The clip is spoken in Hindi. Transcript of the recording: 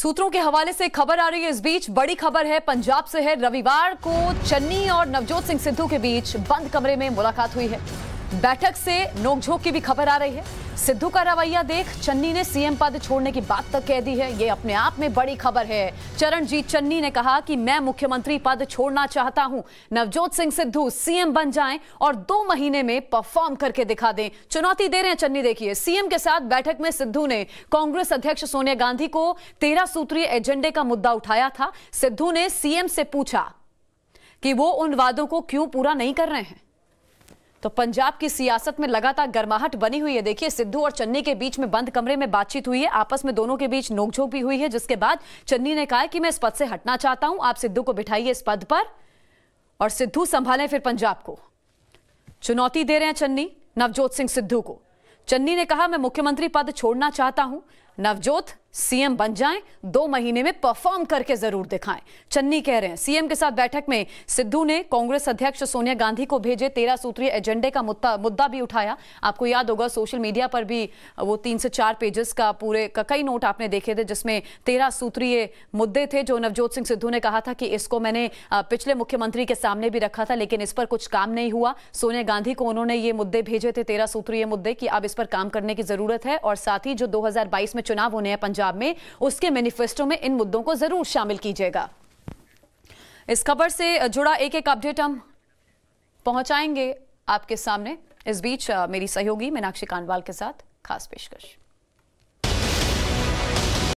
सूत्रों के हवाले से खबर आ रही है इस बीच बड़ी खबर है पंजाब से है रविवार को चन्नी और नवजोत सिंह सिद्धू के बीच बंद कमरे में मुलाकात हुई है बैठक से नोकझोंक की भी खबर आ रही है सिद्धू का रवैया देख चन्नी ने सीएम पद छोड़ने की बात तक कह दी है ये अपने आप में बड़ी खबर है चरणजीत चन्नी ने कहा कि मैं मुख्यमंत्री पद छोड़ना चाहता हूं नवजोत सिंह सिद्धू सीएम बन जाएं और दो महीने में परफॉर्म करके दिखा दें चुनौती दे रहे हैं चन्नी देखिए सीएम के साथ बैठक में सिद्धू ने कांग्रेस अध्यक्ष सोनिया गांधी को तेरह सूत्रीय एजेंडे का मुद्दा उठाया था सिद्धू ने सीएम से पूछा कि वो उन वादों को क्यों पूरा नहीं कर रहे हैं तो पंजाब की सियासत में लगातार गर्माहट बनी हुई है देखिए सिद्धू और चन्नी के बीच में बंद कमरे में बातचीत हुई है आपस में दोनों के बीच नोकझोंक भी हुई है जिसके बाद चन्नी ने कहा कि मैं इस पद से हटना चाहता हूं आप सिद्धू को बिठाइए इस पद पर और सिद्धू संभालें फिर पंजाब को चुनौती दे रहे हैं चन्नी नवजोत सिंह सिद्धू को चन्नी ने कहा मैं मुख्यमंत्री पद छोड़ना चाहता हूं नवजोत सीएम बन जाएं दो महीने में परफॉर्म करके जरूर दिखाएं चन्नी कह रहे हैं सीएम के साथ बैठक में सिद्धू ने कांग्रेस अध्यक्ष सोनिया गांधी को भेजे तेरह सूत्रीय एजेंडे का मुद्दा मुद्दा भी उठाया आपको याद होगा सोशल मीडिया पर भी वो तीन से चार पेजेस का पूरे का कई नोट आपने देखे थे जिसमें तेरह सूत्रीय मुद्दे थे जो नवजोत सिंह सिद्धू ने कहा था कि इसको मैंने पिछले मुख्यमंत्री के सामने भी रखा था लेकिन इस पर कुछ काम नहीं हुआ सोनिया गांधी को उन्होंने ये मुद्दे भेजे थे तेरह सूत्रीय मुद्दे कि अब इस पर काम करने की जरूरत है और साथ ही जो दो में चुनाव होने हैं पंजाब पंजाब में उसके मैनिफेस्टो में इन मुद्दों को जरूर शामिल कीजिएगा इस खबर से जुड़ा एक एक अपडेट हम पहुंचाएंगे आपके सामने इस बीच मेरी सहयोगी मीनाक्षी कानवाल के साथ खास पेशकश